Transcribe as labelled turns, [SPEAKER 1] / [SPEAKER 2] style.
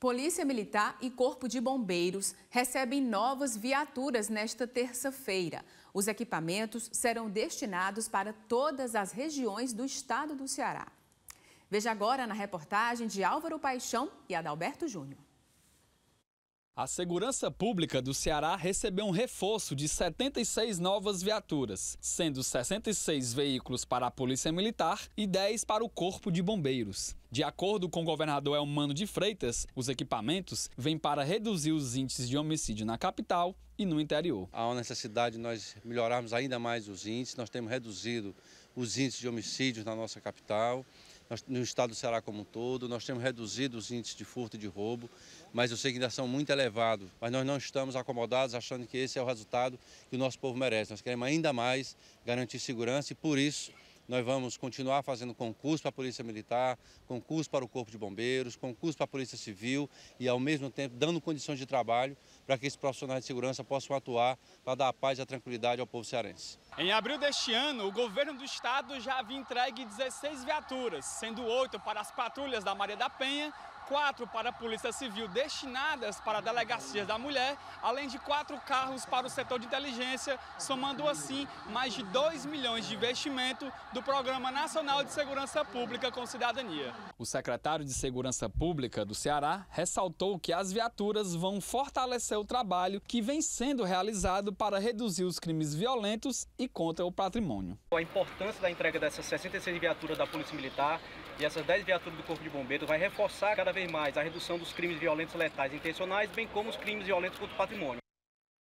[SPEAKER 1] Polícia Militar e Corpo de Bombeiros recebem novas viaturas nesta terça-feira. Os equipamentos serão destinados para todas as regiões do estado do Ceará. Veja agora na reportagem de Álvaro Paixão e Adalberto Júnior.
[SPEAKER 2] A Segurança Pública do Ceará recebeu um reforço de 76 novas viaturas, sendo 66 veículos para a Polícia Militar e 10 para o Corpo de Bombeiros. De acordo com o governador Elmano de Freitas, os
[SPEAKER 3] equipamentos vêm para reduzir os índices de homicídio na capital e no interior. Há uma necessidade de nós melhorarmos ainda mais os índices, nós temos reduzido os índices de homicídios na nossa capital, no estado do Ceará como um todo. Nós temos reduzido os índices de furto e de roubo, mas eu sei que ainda são muito elevados. Mas nós não estamos acomodados achando que esse é o resultado que o nosso povo merece. Nós queremos ainda mais garantir segurança e, por isso, nós vamos continuar fazendo concurso para a Polícia Militar, concurso para o Corpo de Bombeiros, concurso para a Polícia Civil e, ao mesmo tempo, dando condições de trabalho para que esses profissionais de segurança possam atuar para dar a paz e a tranquilidade ao povo cearense.
[SPEAKER 4] Em abril deste ano, o governo do estado já havia entregue 16 viaturas, sendo oito para as patrulhas da Maria da Penha, quatro para a Polícia Civil destinadas para delegacias da mulher, além de quatro carros para o setor de inteligência, somando assim mais de 2 milhões de investimento do Programa Nacional de Segurança Pública com Cidadania.
[SPEAKER 2] O secretário de Segurança Pública do Ceará ressaltou que as viaturas vão fortalecer o trabalho que vem sendo realizado para reduzir os crimes violentos e contra o patrimônio.
[SPEAKER 4] A importância da entrega dessas 66 viaturas da Polícia Militar e essas 10 viaturas do Corpo de Bombeiros vai reforçar cada vez mais a redução dos crimes violentos letais intencionais, bem como os crimes violentos contra o patrimônio.